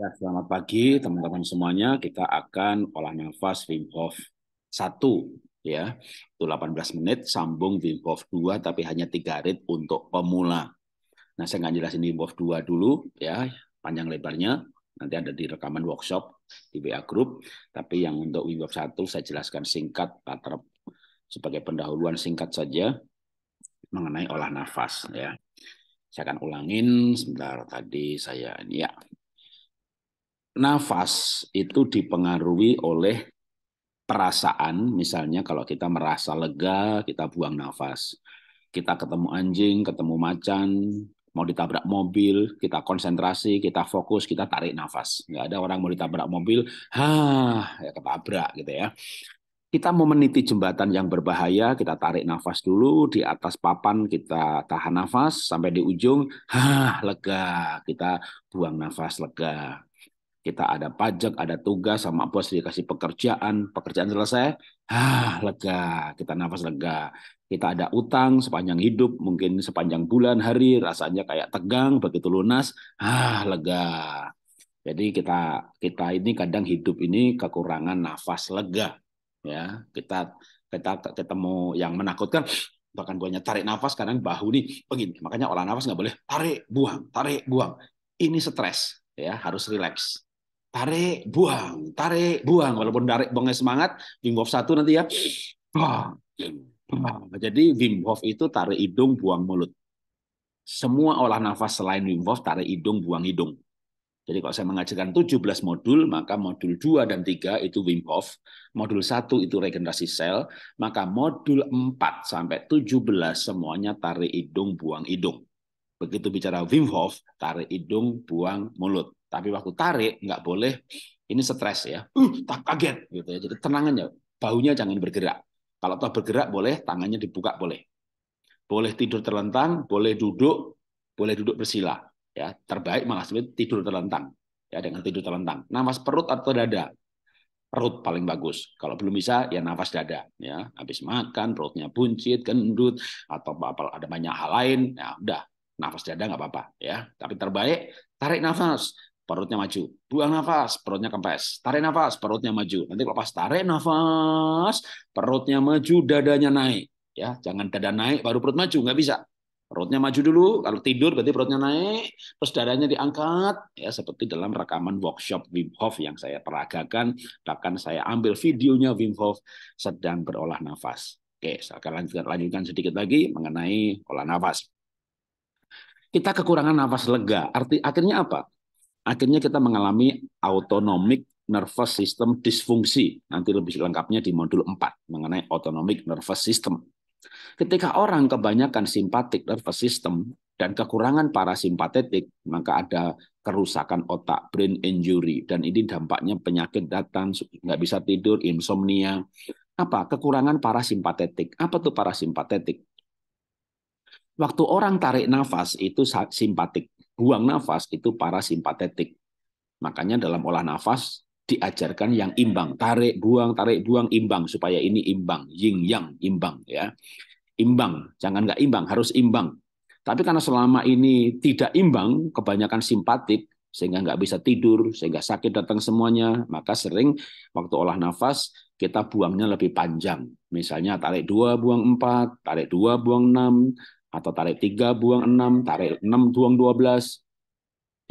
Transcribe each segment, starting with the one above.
Ya, selamat pagi teman-teman semuanya. Kita akan olah nafas Wim Hof 1 ya. Itu 18 menit sambung Wim Hof 2 tapi hanya 3 rit untuk pemula. Nah, saya nggak jelasin Wim Hof 2 dulu ya, panjang lebarnya. Nanti ada di rekaman workshop di WA Group. Tapi yang untuk Wim Hof 1 saya jelaskan singkat latar sebagai pendahuluan singkat saja mengenai olah nafas ya. Saya akan ulangin sebentar tadi saya ini ya nafas itu dipengaruhi oleh perasaan, misalnya kalau kita merasa lega, kita buang nafas. Kita ketemu anjing, ketemu macan, mau ditabrak mobil, kita konsentrasi, kita fokus, kita tarik nafas. Nggak ada orang mau ditabrak mobil, ha, ya ketabrak gitu ya. Kita mau meniti jembatan yang berbahaya, kita tarik nafas dulu, di atas papan kita tahan nafas, sampai di ujung, ha, lega, kita buang nafas lega kita ada pajak, ada tugas, sama bos dikasih pekerjaan, pekerjaan selesai, ah lega, kita nafas lega. Kita ada utang sepanjang hidup, mungkin sepanjang bulan, hari, rasanya kayak tegang, begitu lunas, ah lega. Jadi kita kita ini kadang hidup ini kekurangan nafas lega, ya. Kita kita ketemu yang menakutkan, bahkan buahnya tarik nafas kadang bahu nih begini. Makanya olah nafas nggak boleh tarik buang, tarik buang. Ini stres, ya harus rileks tarik buang tarik buang walaupun tarik buangnya semangat Wim Hof satu nanti ya jadi Wim Hof itu tarik hidung buang mulut semua olah nafas selain Wim Hof tarik hidung buang hidung jadi kalau saya mengajarkan 17 modul, maka modul 2 dan 3 itu Wim Hof, modul 1 itu regenerasi sel, maka modul 4 sampai 17 semuanya tarik hidung, buang hidung. Begitu bicara Wim Hof, tarik hidung, buang mulut. Tapi waktu tarik nggak boleh ini stres ya. Uh, tak kaget gitu ya. Jadi tenangannya, baunya jangan bergerak. Kalau toh bergerak boleh, tangannya dibuka boleh. Boleh tidur terlentang, boleh duduk, boleh duduk bersila. Ya, terbaik malah sebenarnya tidur terlentang. Ya, dengan tidur terlentang. Nafas perut atau dada? Perut paling bagus. Kalau belum bisa, ya nafas dada. Ya, habis makan, perutnya buncit, gendut, atau apa ada banyak hal lain, ya udah nafas dada nggak apa-apa ya. Tapi terbaik tarik nafas, perutnya maju. Buang nafas, perutnya kempes. Tarik nafas, perutnya maju. Nanti kalau pas tarik nafas, perutnya maju, dadanya naik. Ya, jangan dada naik baru perut maju, nggak bisa. Perutnya maju dulu, kalau tidur berarti perutnya naik, terus dadanya diangkat. Ya, seperti dalam rekaman workshop Wim Hof yang saya peragakan, bahkan saya ambil videonya Wim Hof sedang berolah nafas. Oke, saya akan lanjutkan, lanjutkan sedikit lagi mengenai olah nafas. Kita kekurangan nafas lega. Arti akhirnya apa? akhirnya kita mengalami autonomic nervous system disfungsi. Nanti lebih lengkapnya di modul 4 mengenai autonomic nervous system. Ketika orang kebanyakan simpatik nervous system dan kekurangan parasimpatetik, maka ada kerusakan otak, brain injury, dan ini dampaknya penyakit datang, nggak bisa tidur, insomnia. Apa? Kekurangan parasimpatetik. Apa tuh parasimpatetik? Waktu orang tarik nafas itu simpatik buang nafas itu parasimpatetik. Makanya dalam olah nafas diajarkan yang imbang, tarik buang, tarik buang imbang supaya ini imbang, yin yang imbang ya. Imbang, jangan nggak imbang, harus imbang. Tapi karena selama ini tidak imbang, kebanyakan simpatik sehingga nggak bisa tidur, sehingga sakit datang semuanya, maka sering waktu olah nafas kita buangnya lebih panjang. Misalnya tarik dua buang empat, tarik dua buang enam, atau tarik 3 buang 6, tarik 6 buang 12.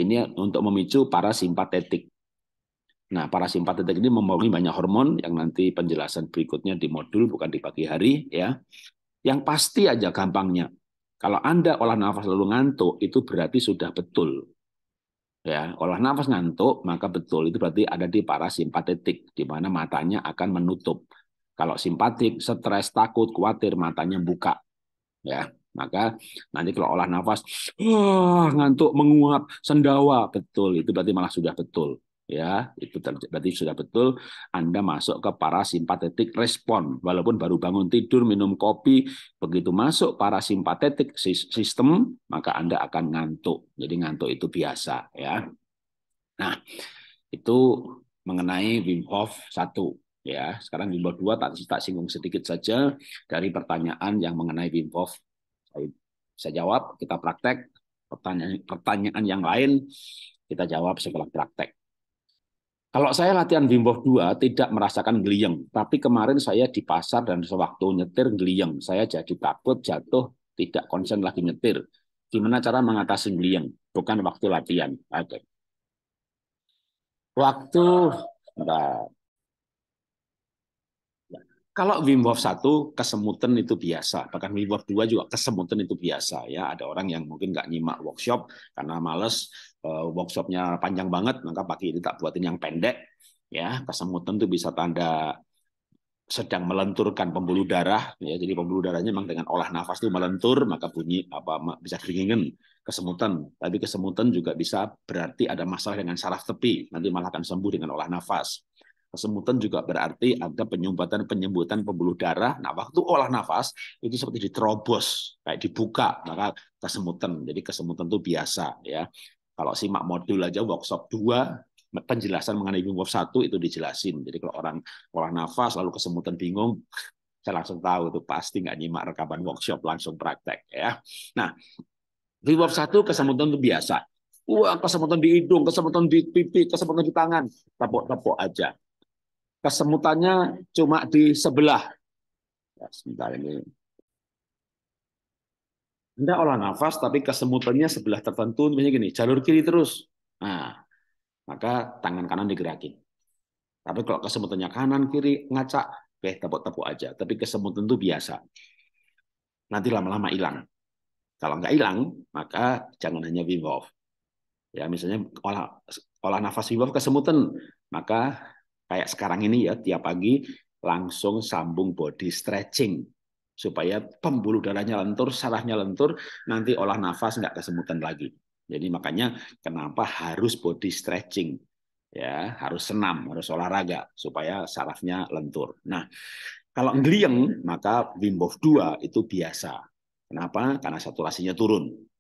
Ini untuk memicu para simpatetik Nah, para simpatetik ini memenuhi banyak hormon yang nanti penjelasan berikutnya di modul bukan di pagi hari ya. Yang pasti aja gampangnya, kalau Anda olah nafas lalu ngantuk itu berarti sudah betul. Ya, olah nafas ngantuk maka betul itu berarti ada di para simpatetik di mana matanya akan menutup. Kalau simpatik, stres, takut, khawatir matanya buka. Ya. Maka nanti kalau olah nafas, oh, ngantuk, menguap, sendawa, betul. Itu berarti malah sudah betul. Ya, itu berarti sudah betul Anda masuk ke parasimpatetik respon. Walaupun baru bangun tidur, minum kopi, begitu masuk parasimpatetik sistem, maka Anda akan ngantuk. Jadi ngantuk itu biasa, ya. Nah, itu mengenai Wim Hof 1 ya. Sekarang Wim Hof 2 tak, tak singgung sedikit saja dari pertanyaan yang mengenai Wim Hof saya jawab, kita praktek. Pertanyaan, pertanyaan yang lain, kita jawab setelah praktek. Kalau saya latihan bimbo 2 tidak merasakan geliang, tapi kemarin saya di pasar dan sewaktu nyetir geliang, saya jadi takut jatuh, tidak konsen lagi nyetir. Gimana cara mengatasi geliang? Bukan waktu latihan. Oke. Okay. Waktu, bentar. Kalau Wim Hof 1 kesemutan itu biasa, bahkan Wim Hof 2 juga kesemutan itu biasa ya. Ada orang yang mungkin nggak nyimak workshop karena males eh, workshopnya panjang banget, maka pagi ini tak buatin yang pendek ya. Kesemutan itu bisa tanda sedang melenturkan pembuluh darah ya. Jadi pembuluh darahnya memang dengan olah nafas itu melentur, maka bunyi apa bisa keringin kesemutan. Tapi kesemutan juga bisa berarti ada masalah dengan saraf tepi, nanti malah akan sembuh dengan olah nafas Kesemutan juga berarti ada penyumbatan penyembuhan pembuluh darah. Nah, waktu olah nafas itu seperti diterobos, kayak dibuka, maka kesemutan. Jadi kesemutan itu biasa ya. Kalau simak modul aja workshop 2 penjelasan mengenai bingungop 1 itu dijelasin. Jadi kalau orang olah nafas lalu kesemutan bingung, saya langsung tahu itu pasti nggak nyimak rekaman workshop langsung praktek ya. Nah, bingungop 1 kesemutan itu biasa. Wah, kesemutan di hidung, kesemutan di pipi, kesemutan di tangan. Tepuk-tepuk aja kesemutannya cuma di sebelah. Ya, sebentar ini. Anda olah nafas, tapi kesemutannya sebelah tertentu, misalnya gini, jalur kiri terus. Nah, maka tangan kanan digerakin. Tapi kalau kesemutannya kanan, kiri, ngacak, oke, eh, tepuk-tepuk aja. Tapi kesemutan itu biasa. Nanti lama-lama hilang. Kalau nggak hilang, maka jangan hanya Wim Hof. Ya, misalnya olah, olah nafas Wim Hof kesemutan, maka kayak sekarang ini ya tiap pagi langsung sambung body stretching supaya pembuluh darahnya lentur, sarafnya lentur, nanti olah nafas nggak kesemutan lagi. Jadi makanya kenapa harus body stretching ya, harus senam, harus olahraga supaya sarafnya lentur. Nah, kalau ngeliang maka Wim Hof 2 itu biasa. Kenapa? Karena saturasinya turun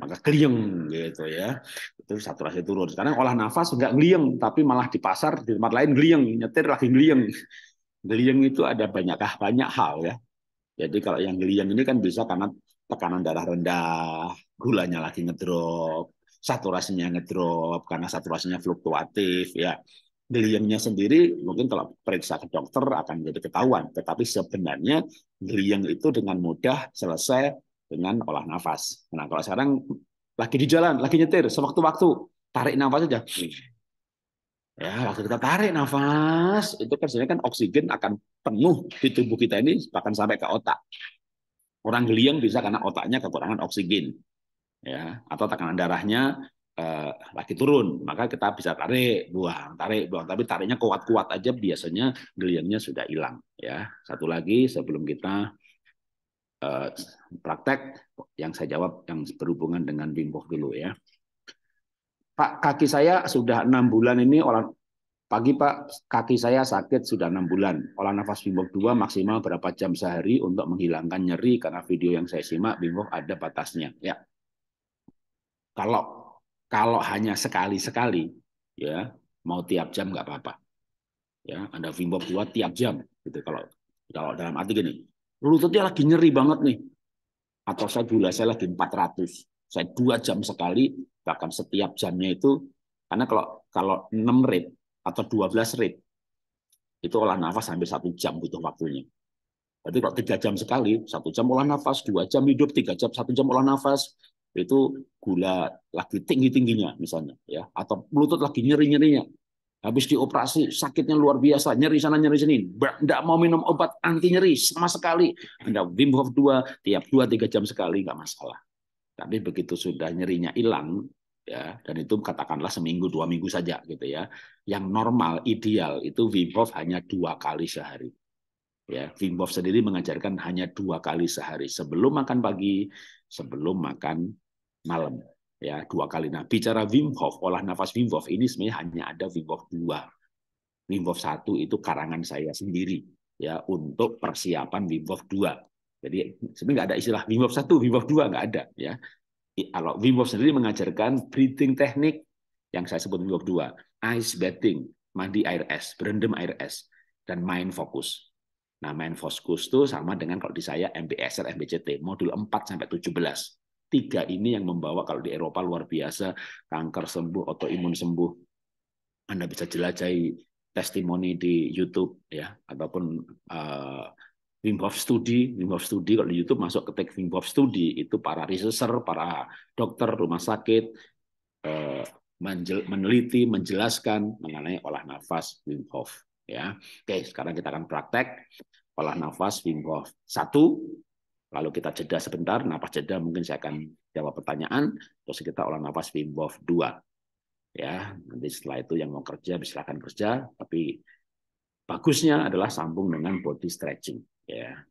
maka klieng gitu ya itu saturasi turun sekarang olah nafas nggak glieng tapi malah di pasar di tempat lain glieng nyetir lagi glieng glieng itu ada banyak banyak hal ya jadi kalau yang glieng ini kan bisa karena tekanan darah rendah gulanya lagi ngedrop saturasinya ngedrop karena saturasinya fluktuatif ya Geliangnya sendiri mungkin kalau periksa ke dokter akan jadi ketahuan, tetapi sebenarnya geliang itu dengan mudah selesai dengan olah nafas. Nah, kalau sekarang lagi di jalan, lagi nyetir, sewaktu-waktu tarik nafas aja. Hmm. Ya, waktu kita tarik nafas, itu kan sebenarnya kan oksigen akan penuh di tubuh kita ini bahkan sampai ke otak. Orang geliang bisa karena otaknya kekurangan oksigen. Ya, atau tekanan darahnya eh, lagi turun, maka kita bisa tarik, buang, tarik, buang. Tapi tariknya kuat-kuat aja biasanya geliangnya sudah hilang, ya. Satu lagi sebelum kita Eh, praktek yang saya jawab yang berhubungan dengan bingkok dulu ya. Pak, kaki saya sudah enam bulan ini olah pagi Pak, kaki saya sakit sudah enam bulan. Olah nafas bingkok dua maksimal berapa jam sehari untuk menghilangkan nyeri karena video yang saya simak bingkok ada batasnya. Ya, kalau kalau hanya sekali-sekali ya mau tiap jam nggak apa-apa ya Anda bingkok dua tiap jam gitu kalau kalau dalam arti gini lututnya lagi nyeri banget nih. Atau saya gula, saya lagi 400. Saya dua jam sekali, bahkan setiap jamnya itu, karena kalau kalau 6 rate atau 12 rate, itu olah nafas hampir satu jam butuh waktunya. Berarti kalau tiga jam sekali, satu jam olah nafas, dua jam hidup, tiga jam, satu jam olah nafas, itu gula lagi tinggi tingginya misalnya, ya, atau lutut lagi nyeri nyerinya, Habis dioperasi, sakitnya luar biasa, nyeri sana nyeri sini. Tidak mau minum obat anti nyeri sama sekali. Anda Wim Hof 2, tiap 2-3 jam sekali nggak masalah. Tapi begitu sudah nyerinya hilang, ya dan itu katakanlah seminggu dua minggu saja gitu ya. Yang normal, ideal itu Wim Hof hanya dua kali sehari. Ya, Wim Hof sendiri mengajarkan hanya dua kali sehari sebelum makan pagi, sebelum makan malam ya dua kali. Nah, bicara Wim Hof, olah nafas Wim Hof ini sebenarnya hanya ada Wim Hof dua. Wim Hof satu itu karangan saya sendiri ya untuk persiapan Wim Hof dua. Jadi sebenarnya nggak ada istilah Wim Hof satu, Wim Hof dua nggak ada ya. Kalau Wim Hof sendiri mengajarkan breathing teknik yang saya sebut Wim Hof dua, ice bathing, mandi air es, berendam air es, dan mind focus. Nah, mind focus itu sama dengan kalau di saya MBSR, MBCT, modul 4 sampai 17 tiga ini yang membawa kalau di Eropa luar biasa kanker sembuh atau imun sembuh anda bisa jelajahi testimoni di YouTube ya ataupun uh, Wim Hof Study, Wim Hof Study kalau di YouTube masuk ke tag Wim Hof Study itu para researcher, para dokter rumah sakit eh, meneliti, menjelaskan mengenai olah nafas Wim Hof. Ya, oke sekarang kita akan praktek olah nafas Wim Hof. Satu, Lalu kita jeda sebentar, napas jeda mungkin saya akan jawab pertanyaan, terus kita olah napas Wim Hof 2. Ya, nanti setelah itu yang mau kerja silakan kerja, tapi bagusnya adalah sambung dengan body stretching. Ya,